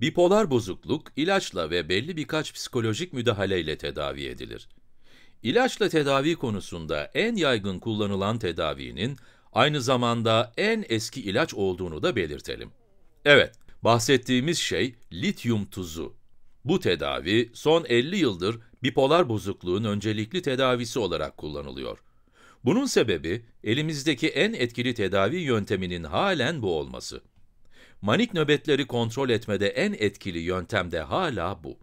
Bipolar bozukluk ilaçla ve belli birkaç psikolojik müdahaleyle tedavi edilir. İlaçla tedavi konusunda en yaygın kullanılan tedavinin aynı zamanda en eski ilaç olduğunu da belirtelim. Evet, bahsettiğimiz şey lityum tuzu. Bu tedavi son 50 yıldır bipolar bozukluğun öncelikli tedavisi olarak kullanılıyor. Bunun sebebi elimizdeki en etkili tedavi yönteminin halen bu olması. Manik nöbetleri kontrol etmede en etkili yöntem de hala bu.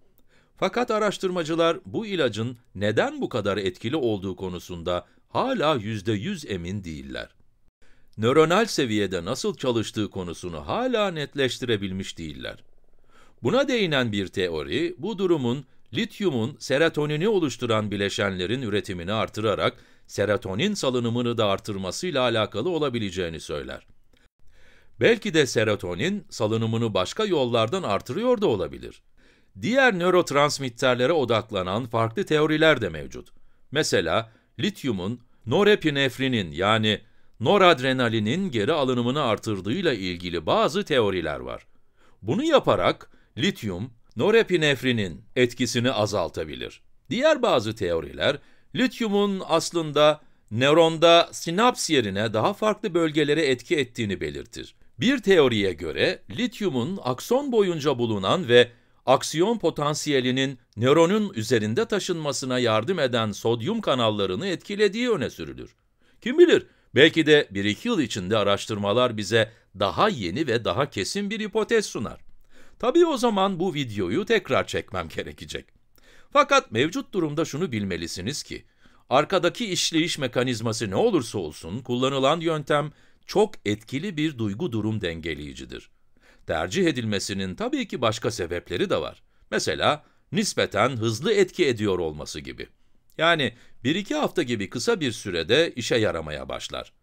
Fakat araştırmacılar bu ilacın neden bu kadar etkili olduğu konusunda hala %100 emin değiller. Nöronal seviyede nasıl çalıştığı konusunu hala netleştirebilmiş değiller. Buna değinen bir teori, bu durumun lityumun serotonini oluşturan bileşenlerin üretimini artırarak serotonin salınımını da artırmasıyla alakalı olabileceğini söyler. Belki de serotonin salınımını başka yollardan artırıyor da olabilir. Diğer nörotransmitterlere odaklanan farklı teoriler de mevcut. Mesela lityumun norepinefrinin yani noradrenalinin geri alınımını artırdığıyla ilgili bazı teoriler var. Bunu yaparak lityum norepinefrinin etkisini azaltabilir. Diğer bazı teoriler lityumun aslında nöronda sinaps yerine daha farklı bölgelere etki ettiğini belirtir. Bir teoriye göre lityumun akson boyunca bulunan ve aksiyon potansiyelinin nöronun üzerinde taşınmasına yardım eden sodyum kanallarını etkilediği öne sürülür. Kim bilir, belki de 1-2 yıl içinde araştırmalar bize daha yeni ve daha kesin bir hipotez sunar. Tabii o zaman bu videoyu tekrar çekmem gerekecek. Fakat mevcut durumda şunu bilmelisiniz ki, arkadaki işleyiş mekanizması ne olursa olsun kullanılan yöntem çok etkili bir duygu durum dengeleyicidir. Tercih edilmesinin tabii ki başka sebepleri de var. Mesela nispeten hızlı etki ediyor olması gibi. Yani 1-2 hafta gibi kısa bir sürede işe yaramaya başlar.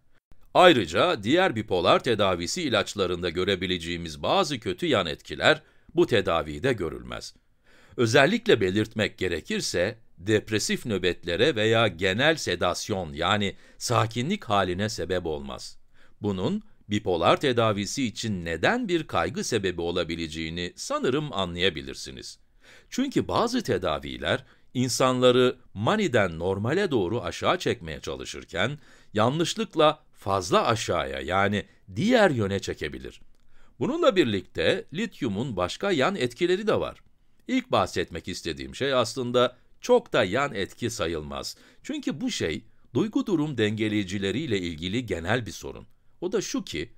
Ayrıca diğer bipolar tedavisi ilaçlarında görebileceğimiz bazı kötü yan etkiler bu tedavide görülmez. Özellikle belirtmek gerekirse depresif nöbetlere veya genel sedasyon yani sakinlik haline sebep olmaz. Bunun bipolar tedavisi için neden bir kaygı sebebi olabileceğini sanırım anlayabilirsiniz. Çünkü bazı tedaviler insanları maniden normale doğru aşağı çekmeye çalışırken yanlışlıkla fazla aşağıya yani diğer yöne çekebilir. Bununla birlikte lityumun başka yan etkileri de var. İlk bahsetmek istediğim şey aslında çok da yan etki sayılmaz. Çünkü bu şey duygu durum dengeleyicileriyle ilgili genel bir sorun. O da şu ki,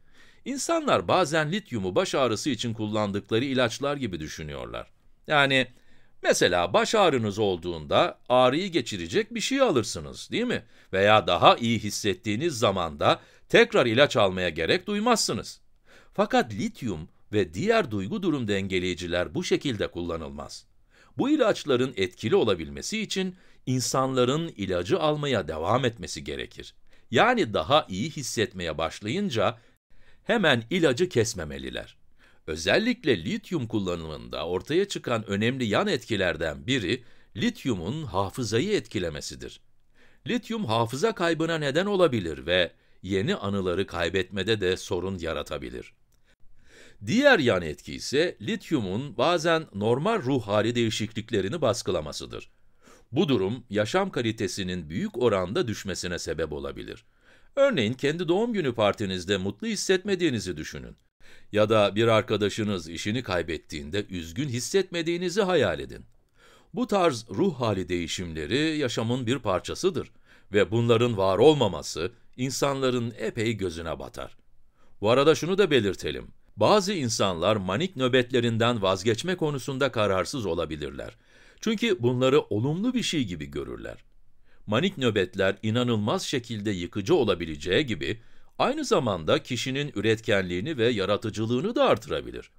insanlar bazen lityumu baş ağrısı için kullandıkları ilaçlar gibi düşünüyorlar. Yani mesela baş ağrınız olduğunda ağrıyı geçirecek bir şey alırsınız değil mi? Veya daha iyi hissettiğiniz zaman da tekrar ilaç almaya gerek duymazsınız. Fakat lityum ve diğer duygu durum dengeleyiciler bu şekilde kullanılmaz. Bu ilaçların etkili olabilmesi için insanların ilacı almaya devam etmesi gerekir yani daha iyi hissetmeye başlayınca hemen ilacı kesmemeliler. Özellikle lityum kullanımında ortaya çıkan önemli yan etkilerden biri lityumun hafızayı etkilemesidir. Lityum hafıza kaybına neden olabilir ve yeni anıları kaybetmede de sorun yaratabilir. Diğer yan etki ise lityumun bazen normal ruh hali değişikliklerini baskılamasıdır. Bu durum, yaşam kalitesinin büyük oranda düşmesine sebep olabilir. Örneğin kendi doğum günü partinizde mutlu hissetmediğinizi düşünün. Ya da bir arkadaşınız işini kaybettiğinde üzgün hissetmediğinizi hayal edin. Bu tarz ruh hali değişimleri yaşamın bir parçasıdır ve bunların var olmaması insanların epey gözüne batar. Bu arada şunu da belirtelim. Bazı insanlar manik nöbetlerinden vazgeçme konusunda kararsız olabilirler. Çünkü bunları olumlu bir şey gibi görürler. Manik nöbetler inanılmaz şekilde yıkıcı olabileceği gibi aynı zamanda kişinin üretkenliğini ve yaratıcılığını da artırabilir.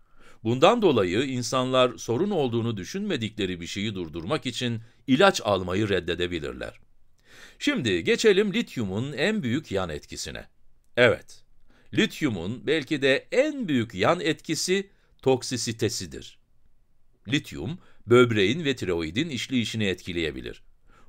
Bundan dolayı insanlar sorun olduğunu düşünmedikleri bir şeyi durdurmak için ilaç almayı reddedebilirler. Şimdi geçelim lityumun en büyük yan etkisine. Evet, lityumun belki de en büyük yan etkisi toksisitesidir. Lityum, böbreğin ve tiroidin işleyişini etkileyebilir.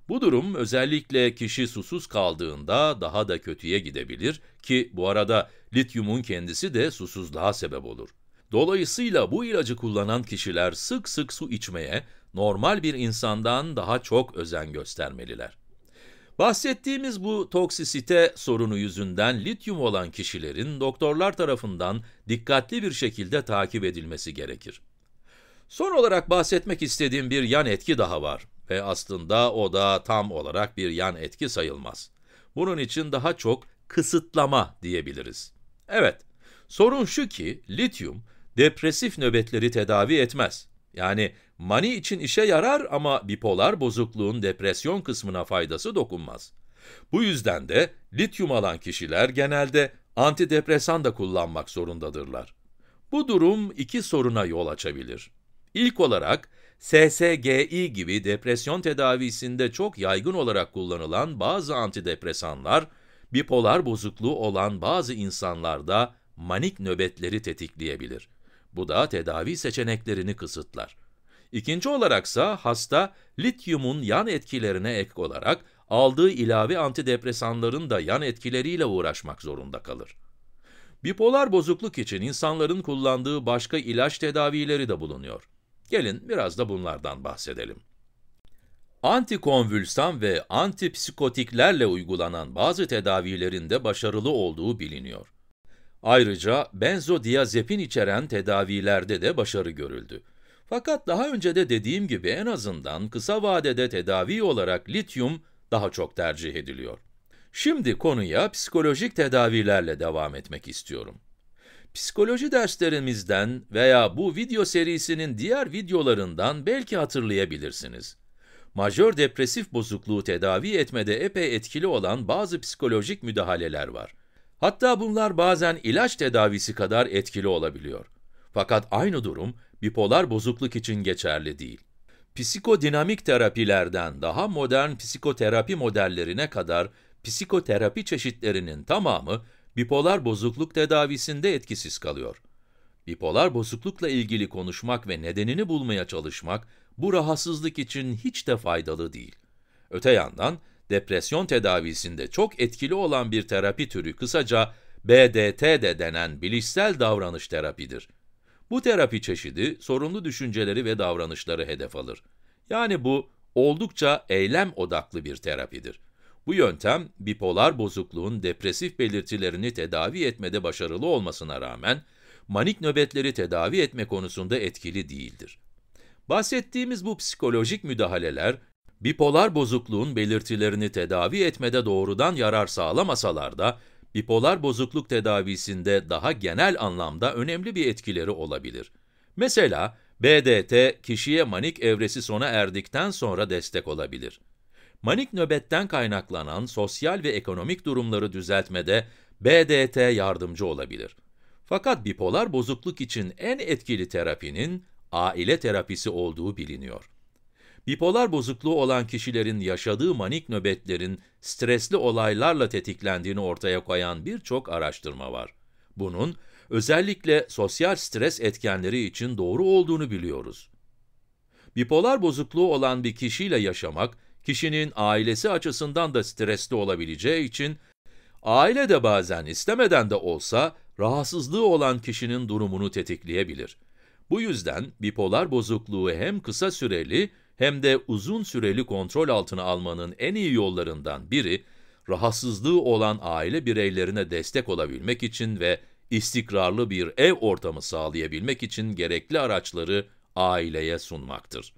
Bu durum özellikle kişi susuz kaldığında daha da kötüye gidebilir ki bu arada lityumun kendisi de susuzluğa sebep olur. Dolayısıyla bu ilacı kullanan kişiler sık sık su içmeye normal bir insandan daha çok özen göstermeliler. Bahsettiğimiz bu toksisite sorunu yüzünden lityum olan kişilerin doktorlar tarafından dikkatli bir şekilde takip edilmesi gerekir. Son olarak bahsetmek istediğim bir yan etki daha var ve aslında o da tam olarak bir yan etki sayılmaz. Bunun için daha çok kısıtlama diyebiliriz. Evet, sorun şu ki lityum depresif nöbetleri tedavi etmez. Yani mani için işe yarar ama bipolar bozukluğun depresyon kısmına faydası dokunmaz. Bu yüzden de lityum alan kişiler genelde antidepresan da kullanmak zorundadırlar. Bu durum iki soruna yol açabilir. İlk olarak SSGI gibi depresyon tedavisinde çok yaygın olarak kullanılan bazı antidepresanlar, bipolar bozukluğu olan bazı insanlarda manik nöbetleri tetikleyebilir. Bu da tedavi seçeneklerini kısıtlar. İkinci olaraksa hasta lityumun yan etkilerine ek olarak aldığı ilave antidepresanların da yan etkileriyle uğraşmak zorunda kalır. Bipolar bozukluk için insanların kullandığı başka ilaç tedavileri de bulunuyor. Gelin biraz da bunlardan bahsedelim. Antikonvülsan ve antipsikotiklerle uygulanan bazı tedavilerinde başarılı olduğu biliniyor. Ayrıca benzodiazepin içeren tedavilerde de başarı görüldü. Fakat daha önce de dediğim gibi en azından kısa vadede tedavi olarak lityum daha çok tercih ediliyor. Şimdi konuya psikolojik tedavilerle devam etmek istiyorum. Psikoloji derslerimizden veya bu video serisinin diğer videolarından belki hatırlayabilirsiniz. Majör depresif bozukluğu tedavi etmede epey etkili olan bazı psikolojik müdahaleler var. Hatta bunlar bazen ilaç tedavisi kadar etkili olabiliyor. Fakat aynı durum bipolar bozukluk için geçerli değil. Psikodinamik terapilerden daha modern psikoterapi modellerine kadar psikoterapi çeşitlerinin tamamı bipolar bozukluk tedavisinde etkisiz kalıyor. Bipolar bozuklukla ilgili konuşmak ve nedenini bulmaya çalışmak, bu rahatsızlık için hiç de faydalı değil. Öte yandan, depresyon tedavisinde çok etkili olan bir terapi türü kısaca BDT de denen bilişsel davranış terapidir. Bu terapi çeşidi sorunlu düşünceleri ve davranışları hedef alır. Yani bu oldukça eylem odaklı bir terapidir. Bu yöntem, bipolar bozukluğun depresif belirtilerini tedavi etmede başarılı olmasına rağmen, manik nöbetleri tedavi etme konusunda etkili değildir. Bahsettiğimiz bu psikolojik müdahaleler, bipolar bozukluğun belirtilerini tedavi etmede doğrudan yarar sağlamasalar da, bipolar bozukluk tedavisinde daha genel anlamda önemli bir etkileri olabilir. Mesela, BDT, kişiye manik evresi sona erdikten sonra destek olabilir. Manik nöbetten kaynaklanan sosyal ve ekonomik durumları düzeltmede BDT yardımcı olabilir. Fakat bipolar bozukluk için en etkili terapinin aile terapisi olduğu biliniyor. Bipolar bozukluğu olan kişilerin yaşadığı manik nöbetlerin stresli olaylarla tetiklendiğini ortaya koyan birçok araştırma var. Bunun özellikle sosyal stres etkenleri için doğru olduğunu biliyoruz. Bipolar bozukluğu olan bir kişiyle yaşamak kişinin ailesi açısından da stresli olabileceği için, aile de bazen istemeden de olsa rahatsızlığı olan kişinin durumunu tetikleyebilir. Bu yüzden bipolar bozukluğu hem kısa süreli hem de uzun süreli kontrol altına almanın en iyi yollarından biri, rahatsızlığı olan aile bireylerine destek olabilmek için ve istikrarlı bir ev ortamı sağlayabilmek için gerekli araçları aileye sunmaktır.